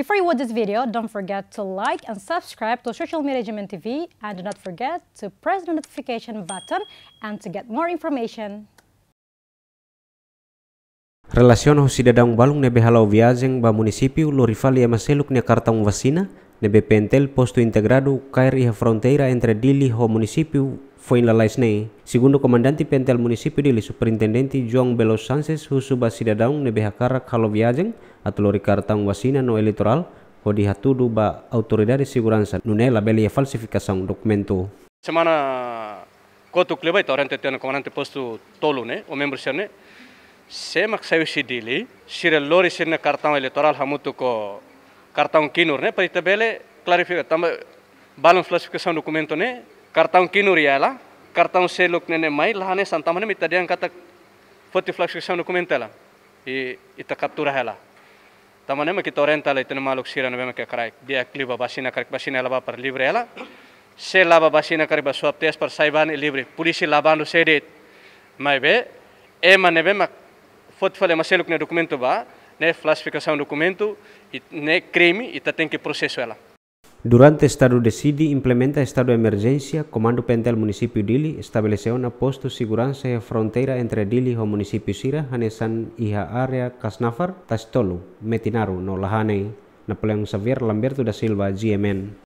Before you watch this video, don't forget to like and subscribe to Social Media Management TV and do not forget to press the notification button and to get more information. Relacion ho cidadão balung nebe halau viagem ba município Lorival e Maceluk ne cartão vacina nebe pentel posto integrado cair e a fronteira entre Dili ho município lais nei, Segundo o comandante pentel município dele, superintendente João Belo basida daung nebe hakara kalo viajeng atau kartang wasina no ho di hatudo ba autoridade de nune nunela belia e falsifikasi documento. Semana kotu kleba itu orang tetian comandante posto tolu ne, o membro sene, semak sayu sidili, sire lori sene kartang electoral hamutu ko kartang kinur ne, ita bele clarifica, tambah balon falsifikasi documento ne, Kartão kinuriala, kartang seluk nene mai, lahane santa mane mitadian kata foti flaxion documentela. E ita captura ela. Tamane me kita orientala itene maluk sira nebe me kakrai. Dia kliba basina karik basina laba par livre hela Se lava basina karik basuap tes par saiban e pulisi Polisi lavando sedet, Mai be, e manebe mak foti fale maseluk ne documento ba, ne falsificação documento, ne krimi ita tem que processo Durante estado de Sidi, implementa estado de emergencia, Comando municipio de Dili estableció una posto de seguridad e frontera entre Dili e municipio municipio Sira, hanesan iha área Kasnafar, Tastolu, Metinaru, Nolahane, Napoleón Xavier Lamberto da Silva, GMN.